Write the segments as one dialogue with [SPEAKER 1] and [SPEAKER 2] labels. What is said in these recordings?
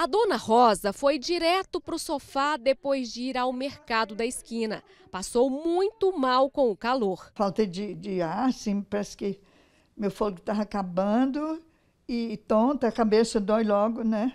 [SPEAKER 1] A dona Rosa foi direto para o sofá depois de ir ao mercado da esquina. Passou muito mal com o calor. Falta de, de ar, assim, parece que
[SPEAKER 2] meu fogo estava acabando e tonta, a cabeça dói logo, né?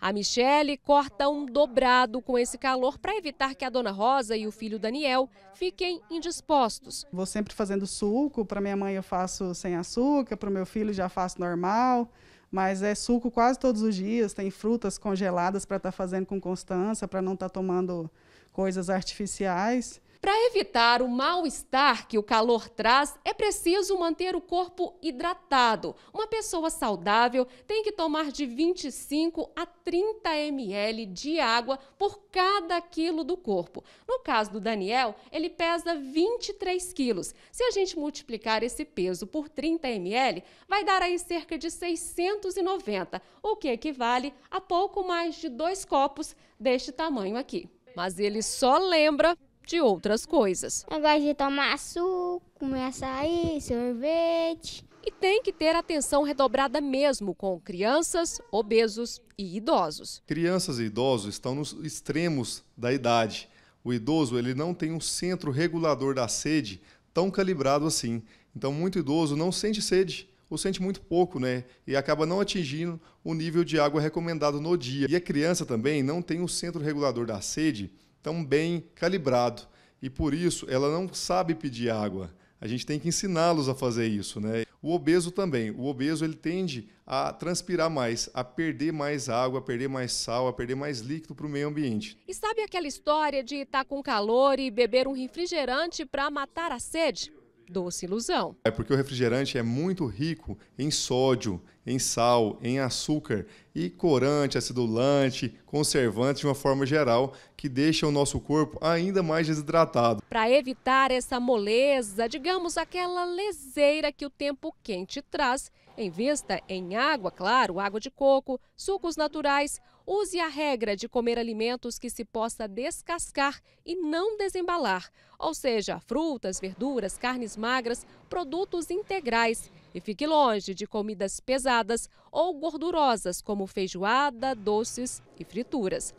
[SPEAKER 1] A Michele corta um dobrado com esse calor para evitar que a dona Rosa e o filho Daniel fiquem indispostos.
[SPEAKER 2] Vou sempre fazendo suco, para minha mãe eu faço sem açúcar, para o meu filho já faço normal. Mas é suco quase todos os dias, tem frutas congeladas para estar tá fazendo com constância, para não estar tá tomando coisas artificiais.
[SPEAKER 1] Para evitar o mal-estar que o calor traz, é preciso manter o corpo hidratado. Uma pessoa saudável tem que tomar de 25 a 30 ml de água por cada quilo do corpo. No caso do Daniel, ele pesa 23 quilos. Se a gente multiplicar esse peso por 30 ml, vai dar aí cerca de 690, o que equivale a pouco mais de dois copos deste tamanho aqui. Mas ele só lembra de outras coisas. Eu gosto de tomar suco, comer açaí, sorvete. E tem que ter atenção redobrada mesmo com crianças, obesos e
[SPEAKER 3] idosos. Crianças e idosos estão nos extremos da idade. O idoso ele não tem um centro regulador da sede tão calibrado assim. Então, muito idoso não sente sede ou sente muito pouco, né? E acaba não atingindo o nível de água recomendado no dia. E a criança também não tem o um centro regulador da sede tão bem calibrado. E por isso ela não sabe pedir água. A gente tem que ensiná-los a fazer isso, né? O obeso também. O obeso ele tende a transpirar mais, a perder mais água, a perder mais sal, a perder mais líquido para o meio ambiente.
[SPEAKER 1] E sabe aquela história de estar tá com calor e beber um refrigerante para matar a sede? Doce ilusão.
[SPEAKER 3] É porque o refrigerante é muito rico em sódio, em sal, em açúcar e corante, acidulante, conservante de uma forma geral, que deixa o nosso corpo ainda mais desidratado.
[SPEAKER 1] Para evitar essa moleza, digamos aquela leseira que o tempo quente traz, invista em água, claro, água de coco, sucos naturais. Use a regra de comer alimentos que se possa descascar e não desembalar, ou seja, frutas, verduras, carnes magras, produtos integrais e fique longe de comidas pesadas ou gordurosas, como feijoada, doces e frituras.